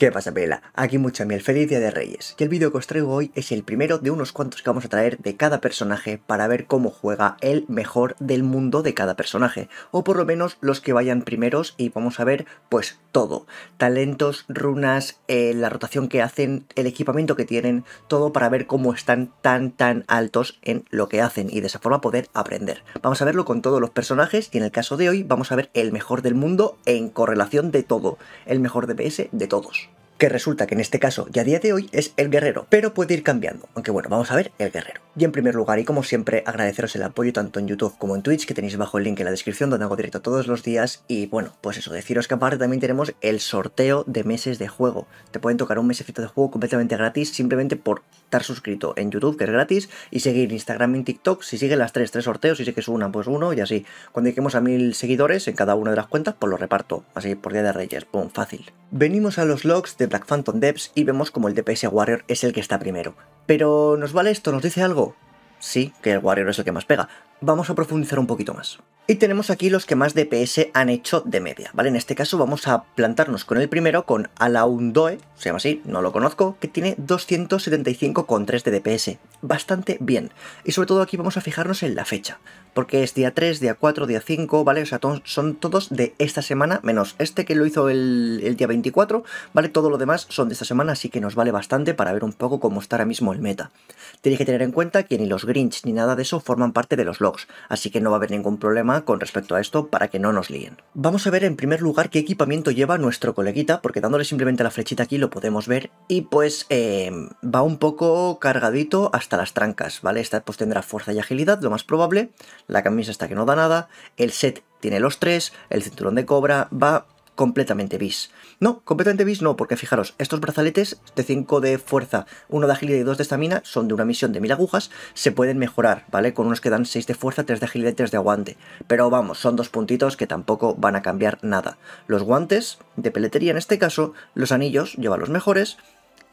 ¿Qué pasa, Pela? Aquí mucha miel, feliz día de Reyes. Y el vídeo que os traigo hoy es el primero de unos cuantos que vamos a traer de cada personaje para ver cómo juega el mejor del mundo de cada personaje. O por lo menos los que vayan primeros y vamos a ver, pues, todo. Talentos, runas, eh, la rotación que hacen, el equipamiento que tienen, todo para ver cómo están tan, tan altos en lo que hacen y de esa forma poder aprender. Vamos a verlo con todos los personajes y en el caso de hoy vamos a ver el mejor del mundo en correlación de todo. El mejor DPS de todos que resulta que en este caso ya a día de hoy es el guerrero, pero puede ir cambiando, aunque bueno, vamos a ver el guerrero. Y en primer lugar, y como siempre, agradeceros el apoyo tanto en YouTube como en Twitch, que tenéis bajo el link en la descripción donde hago directo todos los días, y bueno, pues eso, deciros que aparte también tenemos el sorteo de meses de juego. Te pueden tocar un mesecito de juego completamente gratis, simplemente por estar suscrito en YouTube, que es gratis, y seguir Instagram y TikTok, si siguen las tres, tres sorteos, si sé que es una, pues uno, y así. Cuando lleguemos a mil seguidores en cada una de las cuentas, pues lo reparto, así por Día de Reyes, pum, fácil. Venimos a los logs de Black Phantom Devs y vemos como el DPS Warrior es el que está primero. Pero ¿nos vale esto? ¿Nos dice algo? Sí, que el Warrior es el que más pega. Vamos a profundizar un poquito más. Y tenemos aquí los que más DPS han hecho de media, ¿vale? En este caso vamos a plantarnos con el primero, con Alaundoe, se llama así, no lo conozco, que tiene 275,3 de DPS. Bastante bien. Y sobre todo aquí vamos a fijarnos en la fecha porque es día 3, día 4, día 5, ¿vale? O sea, son todos de esta semana, menos este que lo hizo el, día 24, ¿vale? Todo lo demás son de esta semana, así que nos vale bastante para ver un poco cómo está ahora mismo el meta. Tenéis que tener en cuenta que ni los Grinch ni nada de eso forman parte de los logs, así que no va a haber ningún problema con respecto a esto para que no nos líen. Vamos a ver en primer lugar qué equipamiento lleva nuestro coleguita, porque dándole simplemente la flechita aquí lo podemos ver, y pues em, va un poco cargadito hasta las trancas, ¿vale? Esta pues tendrá fuerza y agilidad, lo más probable, la camisa está que no da nada, el set tiene los tres, el cinturón de cobra va completamente bis. No, completamente bis no, porque fijaros, estos brazaletes de 5 de fuerza, 1 de agilidad y 2 de estamina son de una misión de mil agujas, se pueden mejorar, ¿vale? Con unos que dan 6 de fuerza, 3 de agilidad y 3 de aguante. Pero vamos, son dos puntitos que tampoco van a cambiar nada. Los guantes, de peletería en este caso, los anillos lleva los mejores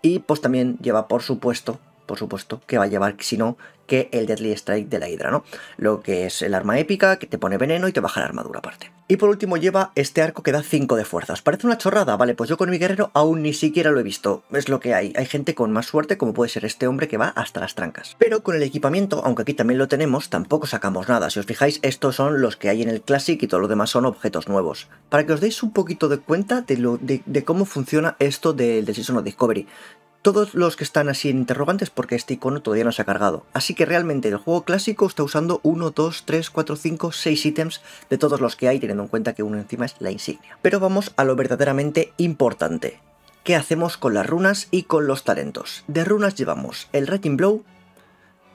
y pues también lleva, por supuesto, por supuesto, que va a llevar, si no, que el Deadly Strike de la Hydra, ¿no? Lo que es el arma épica, que te pone veneno y te baja la armadura aparte. Y por último lleva este arco que da 5 de fuerzas. Parece una chorrada, vale, pues yo con mi guerrero aún ni siquiera lo he visto. Es lo que hay. Hay gente con más suerte, como puede ser este hombre que va hasta las trancas. Pero con el equipamiento, aunque aquí también lo tenemos, tampoco sacamos nada. Si os fijáis, estos son los que hay en el Classic y todo lo demás son objetos nuevos. Para que os deis un poquito de cuenta de, lo, de, cómo funciona esto del de Season of Discovery todos los que están así en interrogantes porque este icono todavía no se ha cargado. Así que realmente el juego clásico está usando 1, 2, 3, 4, 5, 6 ítems de todos los que hay, teniendo en cuenta que uno encima es la insignia. Pero vamos a lo verdaderamente importante. ¿Qué hacemos con las runas y con los talentos? De runas llevamos el Raging Blow,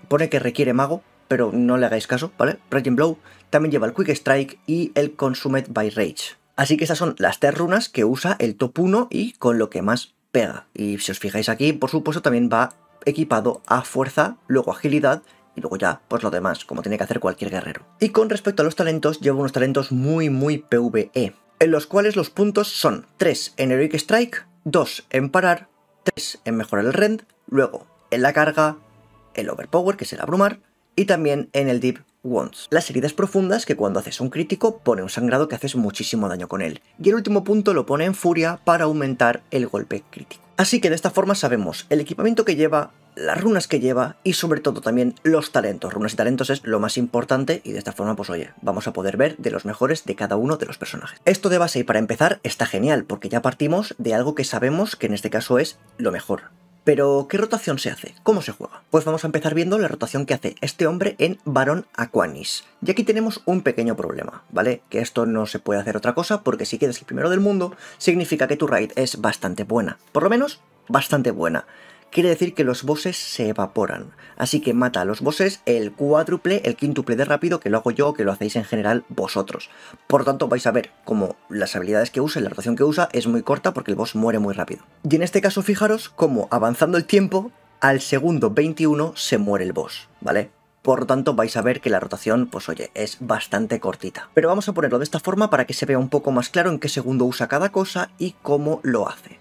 pone que requiere mago, pero no le hagáis caso, ¿vale? Raging Blow también lleva el Quick Strike y el Consumed by Rage. Así que esas son las tres runas que usa el top 1 y con lo que más pega. Y si os fijáis aquí, por supuesto, también va equipado a fuerza, luego agilidad y luego ya, pues lo demás, como tiene que hacer cualquier guerrero. Y con respecto a los talentos, llevo unos talentos muy, muy PvE, en los cuales los puntos son 3 en Heroic Strike, 2 en parar, 3 en mejorar el rend, luego en la carga, el overpower, que es el abrumar, y también en el deep, Wounds. Las heridas profundas que cuando haces un crítico pone un sangrado que haces muchísimo daño con él. Y el último punto lo pone en furia para aumentar el golpe crítico. Así que de esta forma sabemos el equipamiento que lleva, las runas que lleva y sobre todo también los talentos. Runas y talentos es lo más importante y de esta forma pues oye, vamos a poder ver de los mejores de cada uno de los personajes. Esto de base y para empezar está genial porque ya partimos de algo que sabemos que en este caso es lo mejor, pero, ¿qué rotación se hace? ¿Cómo se juega? Pues vamos a empezar viendo la rotación que hace este hombre en Barón Aquanis. Y aquí tenemos un pequeño problema, ¿vale? Que esto no se puede hacer otra cosa porque si quedas el primero del mundo, significa que tu raid es bastante buena. Por lo menos, bastante buena quiere decir que los bosses se evaporan. Así que mata a los bosses el cuádruple, el quíntuple de rápido que lo hago yo o que lo hacéis en general vosotros. Por tanto vais a ver como las habilidades que usa la rotación que usa es muy corta porque el boss muere muy rápido. Y en este caso fijaros como avanzando el tiempo, al segundo 21 se muere el boss, ¿vale? Por lo tanto, vais a ver que la rotación, pues oye, es bastante cortita. Pero vamos a ponerlo de esta forma para que se vea un poco más claro en qué segundo usa cada cosa y cómo lo hace.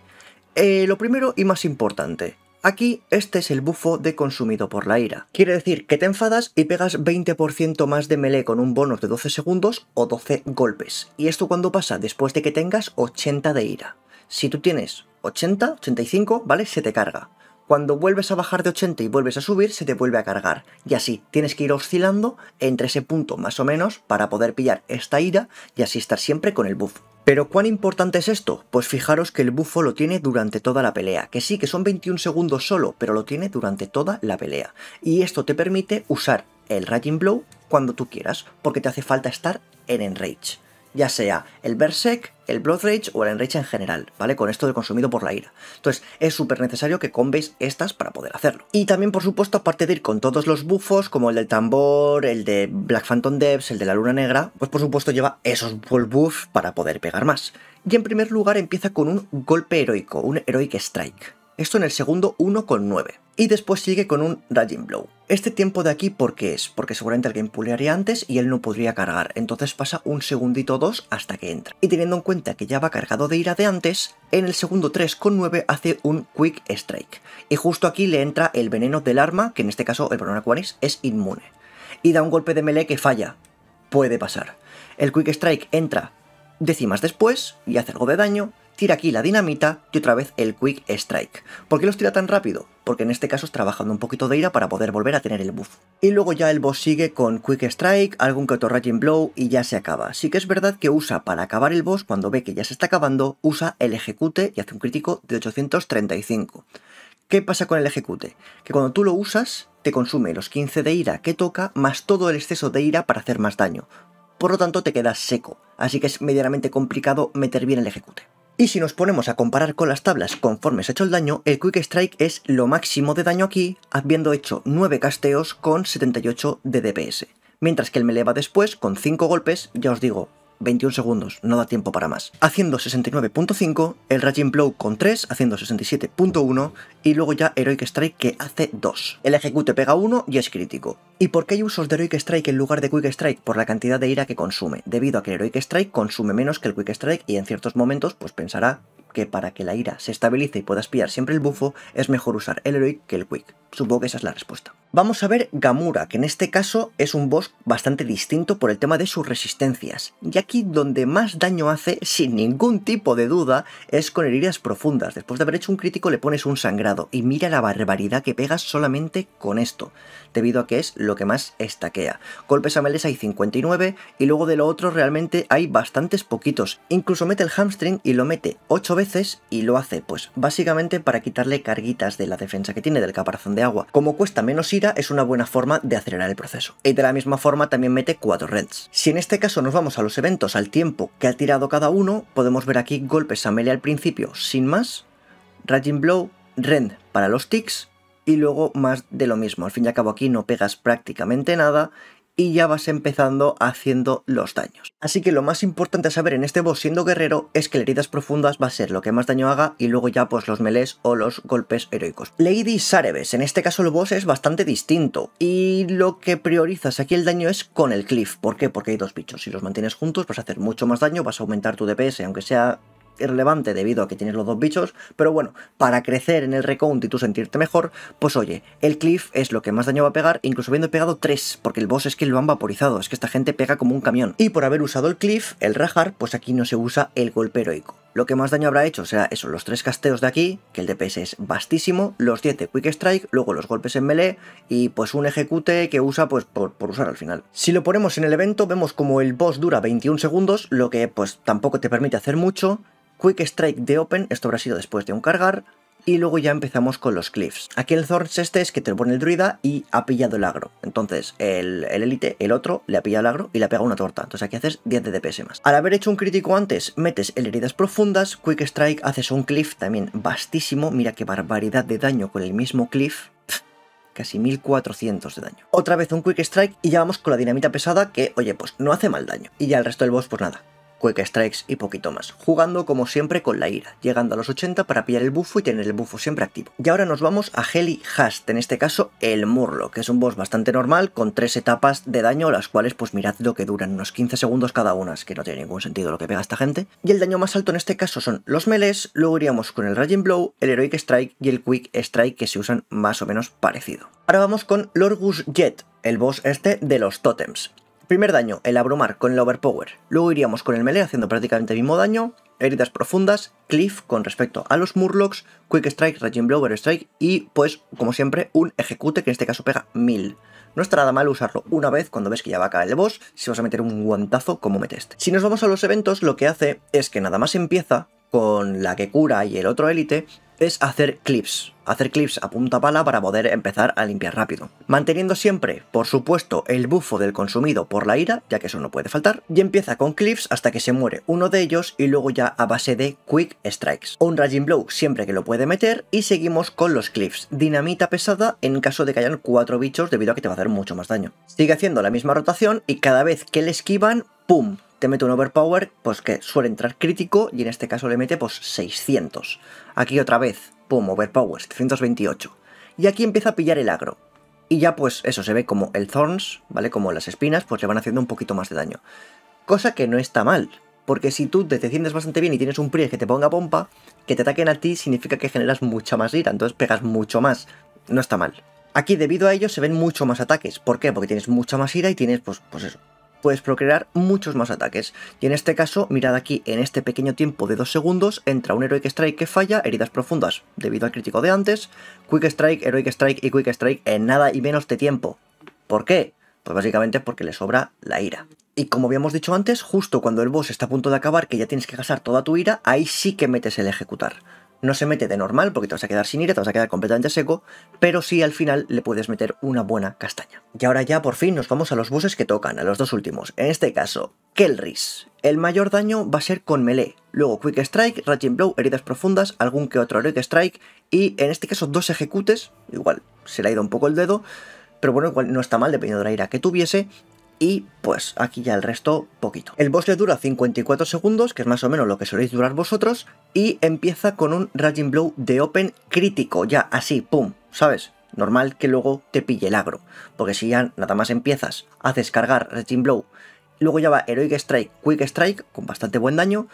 Eh, lo primero y más importante, Aquí este es el bufo de consumido por la ira. Quiere decir que te enfadas y pegas 20% más de melee con un bonus de 12 segundos o 12 golpes. ¿Y esto cuando pasa? Después de que tengas 80 de ira. Si tú tienes 80, 85, ¿vale? Se te carga. Cuando vuelves a bajar de 80 y vuelves a subir, se te vuelve a cargar. Y así, tienes que ir oscilando entre ese punto más o menos para poder pillar esta ira y así estar siempre con el buff. Pero ¿cuán importante es esto? Pues fijaros que el buffo lo tiene durante toda la pelea, que sí que son 21 segundos solo, pero lo tiene durante toda la pelea. Y esto te permite usar el Raging Blow cuando tú quieras, porque te hace falta estar en Enrage ya sea el Berserk, el Blood Rage o el Enrage en general, ¿vale? Con esto de consumido por la ira. Entonces, es súper necesario que combéis estas para poder hacerlo. Y también, por supuesto, aparte de ir con todos los buffos, como el del tambor, el de Black Phantom Devs, el de la luna negra, pues por supuesto lleva esos buffs para poder pegar más. Y en primer lugar empieza con un golpe heroico, un Heroic Strike. Esto en el segundo 1,9 y después sigue con un Raging Blow. Este tiempo de aquí, ¿por qué es? Porque seguramente alguien pulearía antes y él no podría cargar, entonces pasa un segundito o dos hasta que entra. Y teniendo en cuenta que ya va cargado de ira de antes, en el segundo con 3,9 hace un Quick Strike. Y justo aquí le entra el veneno del arma, que en este caso el Bronaquanis es inmune. Y da un golpe de melee que falla. Puede pasar. El Quick Strike entra décimas después y hace algo de daño, tira aquí la dinamita y otra vez el Quick Strike. ¿Por qué los tira tan rápido? porque en este caso es trabajando un poquito de ira para poder volver a tener el buff. Y luego ya el boss sigue con Quick Strike, algún que Raging Blow y ya se acaba. Sí que es verdad que usa para acabar el boss, cuando ve que ya se está acabando, usa el Ejecute y hace un crítico de 835. ¿Qué pasa con el Ejecute? Que cuando tú lo usas, te consume los 15 de ira que toca más todo el exceso de ira para hacer más daño. Por lo tanto, te quedas seco, así que es medianamente complicado meter bien el ejecute. Y si nos ponemos a comparar con las tablas conforme se ha hecho el daño, el Quick Strike es lo máximo de daño aquí, habiendo hecho 9 casteos con 78 de DPS. Mientras que el Meleva después con 5 golpes, ya os digo, 21 segundos, no da tiempo para más. Haciendo 69.5, el Raging Blow con 3, haciendo 67.1 y luego ya Heroic Strike que hace 2. El Ejecute pega 1 y es crítico. ¿Y por qué hay usos de Heroic Strike en lugar de Quick Strike? Por la cantidad de ira que consume, debido a que el Heroic Strike consume menos que el Quick Strike y en ciertos momentos pues pensará que para que la ira se estabilice y puedas pillar siempre el bufo, es mejor usar el heroic que el quick. Supongo que esa es la respuesta. Vamos a ver Gamura, que en este caso es un boss bastante distinto por el tema de sus resistencias. Y aquí donde más daño hace, sin ningún tipo de duda, es con heridas profundas. Después de haber hecho un crítico le pones un sangrado y mira la barbaridad que pegas solamente con esto, debido a que es lo que más estaquea. Golpes a meles hay 59 y luego de lo otro realmente hay bastantes poquitos. Incluso mete el hamstring y lo mete 8 veces y lo hace pues básicamente para quitarle carguitas de la defensa que tiene del caparazón de agua. Como cuesta menos ira es una buena forma de acelerar el proceso. Y de la misma forma también mete cuatro reds. Si en este caso nos vamos a los eventos al tiempo que ha tirado cada uno, podemos ver aquí golpes a melee al principio sin más, Raging Blow, Rend para los ticks y luego más de lo mismo. Al fin y al cabo aquí no pegas prácticamente nada y ya vas empezando haciendo los daños. Así que lo más importante a saber en este boss siendo guerrero es que las heridas profundas va a ser lo que más daño haga y luego ya pues los melees o los golpes heroicos. Lady Sarebes, en este caso el boss es bastante distinto y lo que priorizas aquí el daño es con el cliff. ¿Por qué? Porque hay dos bichos. Si los mantienes juntos vas a hacer mucho más daño, vas a aumentar tu DPS aunque sea irrelevante debido a que tienes los dos bichos, pero bueno, para crecer en el recount y tú sentirte mejor, pues oye, el cliff es lo que más daño va a pegar, incluso habiendo pegado Tres, porque el boss es que lo han vaporizado, es que esta gente pega como un camión. Y por haber usado el cliff, el rajar, pues aquí no se usa el golpe heroico. Lo que más daño habrá hecho será eso, los tres casteos de aquí, que el DPS es vastísimo, los 10 Quick Strike, luego los golpes en melee y pues un ejecute que usa pues por, por, usar al final. Si lo ponemos en el evento vemos como el boss dura 21 segundos, lo que pues tampoco te permite hacer mucho Quick Strike de Open, esto habrá sido después de un cargar, y luego ya empezamos con los cliffs. Aquí el Thorns este es que te lo pone el druida y ha pillado el agro. Entonces el élite, el, otro, le ha pillado el agro y le ha pegado una torta. Entonces aquí haces 10 de DPS más. Al haber hecho un crítico antes, metes el heridas profundas, Quick Strike, haces un cliff también vastísimo. Mira qué barbaridad de daño con el mismo cliff. casi 1400 de daño. Otra vez un Quick Strike y ya vamos con la dinamita pesada que, oye, pues no hace mal daño. Y ya el resto del boss, pues nada, Quick Strikes y poquito más, jugando como siempre con la ira, llegando a los 80 para pillar el bufo y tener el bufo siempre activo. Y ahora nos vamos a Heli Hast, en este caso el Murlo, que es un boss bastante normal con tres etapas de daño, las cuales pues mirad lo que duran, unos 15 segundos cada una, es que no tiene ningún sentido lo que pega esta gente. Y el daño más alto en este caso son los melees, luego iríamos con el Raging Blow, el Heroic Strike y el Quick Strike que se usan más o menos parecido. Ahora vamos con Lorgus Jet, el boss este de los tótems. Primer daño, el abrumar con el overpower. Luego iríamos con el melee haciendo prácticamente el mismo daño. Heridas profundas, cliff con respecto a los murlocs, quick strike, raging blower strike y pues como siempre un ejecute que en este caso pega 1000. No está nada mal usarlo una vez cuando ves que ya va a caer el boss, si vas a meter un guantazo como meteste. Si nos vamos a los eventos, lo que hace es que nada más empieza, con la que cura y el otro élite, es hacer clips, hacer clips a punta pala para poder empezar a limpiar rápido. Manteniendo siempre, por supuesto, el bufo del consumido por la ira, ya que eso no puede faltar, y empieza con clips hasta que se muere uno de ellos y luego ya a base de quick strikes. Un raging blow siempre que lo puede meter y seguimos con los clips. Dinamita pesada en caso de que hayan cuatro bichos debido a que te va a hacer mucho más daño. Sigue haciendo la misma rotación y cada vez que le esquivan, ¡pum! te mete un overpower, pues que suele entrar crítico y en este caso le mete pues 600. Aquí otra vez, pum, overpower, 728. Y aquí empieza a pillar el agro. Y ya pues eso se ve como el thorns, ¿vale? Como las espinas, pues le van haciendo un poquito más de daño. Cosa que no está mal, porque si tú te defiendes bastante bien y tienes un priest que te ponga pompa, que te ataquen a ti significa que generas mucha más ira, entonces pegas mucho más. No está mal. Aquí debido a ello se ven mucho más ataques. ¿Por qué? Porque tienes mucha más ira y tienes pues, pues eso, puedes procrear muchos más ataques. Y en este caso, mirad aquí, en este pequeño tiempo de 2 segundos, entra un Heroic Strike que falla, heridas profundas debido al crítico de antes, Quick Strike, Heroic Strike y Quick Strike en nada y menos de tiempo. ¿Por qué? Pues básicamente porque le sobra la ira. Y como habíamos dicho antes, justo cuando el boss está a punto de acabar, que ya tienes que gastar toda tu ira, ahí sí que metes el ejecutar no se mete de normal porque te vas a quedar sin ira, te vas a quedar completamente seco, pero sí al final le puedes meter una buena castaña. Y ahora ya por fin nos vamos a los buses que tocan, a los dos últimos. En este caso, Kelris. El mayor daño va a ser con melee, luego Quick Strike, Raging Blow, heridas profundas, algún que otro Heroic Strike y en este caso dos ejecutes, igual se le ha ido un poco el dedo, pero bueno, igual no está mal dependiendo de la ira que tuviese, y pues aquí ya el resto poquito. El boss le dura 54 segundos, que es más o menos lo que soléis durar vosotros, y empieza con un Raging Blow de Open crítico, ya así, pum, ¿sabes? Normal que luego te pille el agro, porque si ya nada más empiezas, haces cargar Raging Blow, luego ya va Heroic Strike, Quick Strike, con bastante buen daño,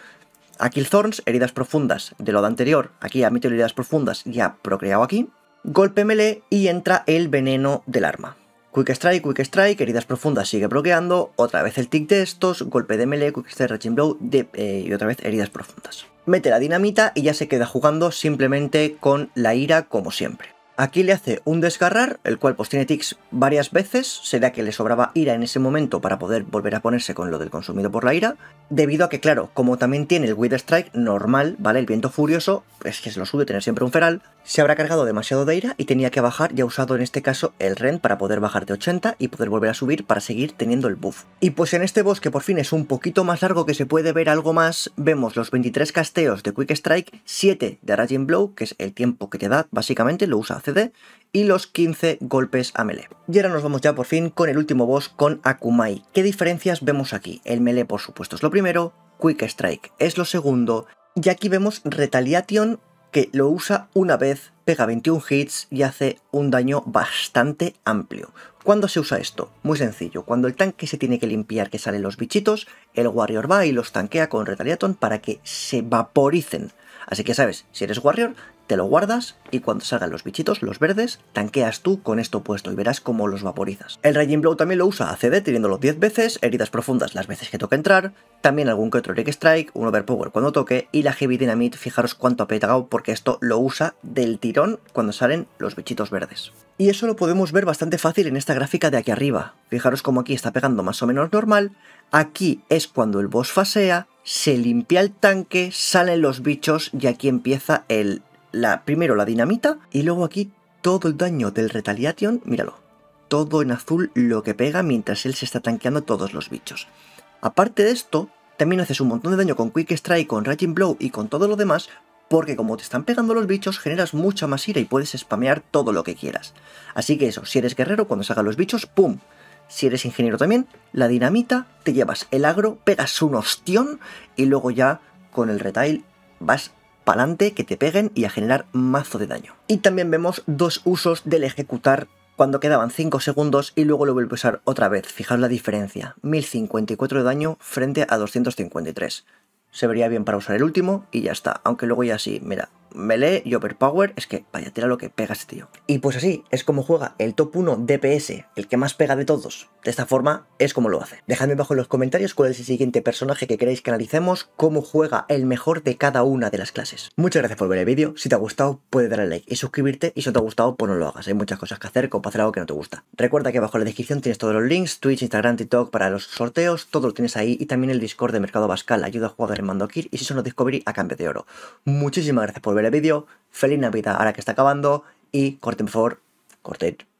a thorns heridas profundas de lo de anterior, aquí a heridas profundas, ya procreado aquí, golpe melee y entra el veneno del arma. Quick Strike, Quick Strike, heridas profundas sigue bloqueando, otra vez el tick de estos, golpe de melee, Quick Strike, Raging Blow eh, y otra vez heridas profundas. Mete la dinamita y ya se queda jugando simplemente con la ira como siempre. Aquí le hace un desgarrar, el cual pues tiene ticks varias veces, será que le sobraba ira en ese momento para poder volver a ponerse con lo del consumido por la ira, debido a que claro, como también tiene el Wind Strike normal, ¿vale? El viento furioso, es que se lo sube tener siempre un feral, se habrá cargado demasiado de ira y tenía que bajar ya usado en este caso el ren para poder bajar de 80 y poder volver a subir para seguir teniendo el buff. Y pues en este boss que por fin es un poquito más largo que se puede ver algo más, vemos los 23 casteos de Quick Strike, 7 de Raging Blow, que es el tiempo que te da básicamente, lo usa CD, y los 15 golpes a melee. Y ahora nos vamos ya por fin con el último boss con Akumai. ¿Qué diferencias vemos aquí? El melee por supuesto es lo primero, Quick Strike es lo segundo, y aquí vemos Retaliation que lo usa una vez, pega 21 hits y hace un daño bastante amplio. ¿Cuándo se usa esto? Muy sencillo, cuando el tanque se tiene que limpiar que salen los bichitos, el warrior va y los tanquea con retaliaton para que se vaporicen. Así que sabes, si eres warrior, te lo guardas y cuando salgan los bichitos, los verdes, tanqueas tú con esto puesto y verás cómo los vaporizas. El Raging Blow también lo usa a CD teniéndolo 10 veces, heridas profundas las veces que toca entrar, también algún que otro Rick Strike, un Overpower cuando toque y la Heavy Dynamite, fijaros cuánto ha petagado porque esto lo usa del tirón cuando salen los bichitos verdes. Y eso lo podemos ver bastante fácil en esta gráfica de aquí arriba. Fijaros cómo aquí está pegando más o menos normal, aquí es cuando el boss fasea, se limpia el tanque, salen los bichos y aquí empieza el la, primero la dinamita y luego aquí todo el daño del Retaliation, míralo, todo en azul lo que pega mientras él se está tanqueando todos los bichos. Aparte de esto, también haces un montón de daño con Quick Strike, con Raging Blow y con todo lo demás, porque como te están pegando los bichos generas mucha más ira y puedes spamear todo lo que quieras. Así que eso, si eres guerrero, cuando salgan los bichos, ¡pum! Si eres ingeniero también, la dinamita, te llevas el agro, pegas un ostión y luego ya con el retail vas pa'lante, que te peguen y a generar mazo de daño. Y también vemos dos usos del ejecutar cuando quedaban 5 segundos y luego lo vuelvo a usar otra vez. Fijaos la diferencia, 1054 de daño frente a 253. Se vería bien para usar el último y ya está, aunque luego ya sí, mira, melee y overpower, es que vaya tira lo que pega ese tío. Y pues así es como juega el top 1 DPS, el que más pega de todos. De esta forma es como lo hace. Dejadme abajo en los comentarios cuál es el siguiente personaje que queréis que analicemos, cómo juega el mejor de cada una de las clases. Muchas gracias por ver el vídeo, si te ha gustado puedes darle like y suscribirte y si no te ha gustado pues no lo hagas, hay muchas cosas que hacer como hacer algo que no te gusta. Recuerda que abajo en la descripción tienes todos los links, Twitch, Instagram, TikTok para los sorteos, todo lo tienes ahí y también el Discord de Mercado Bascal, ayuda a jugadores Mandokir y si son los Discovery a cambio de oro. Muchísimas gracias por ver vídeo. Feliz Navidad ahora que está acabando y corten por favor,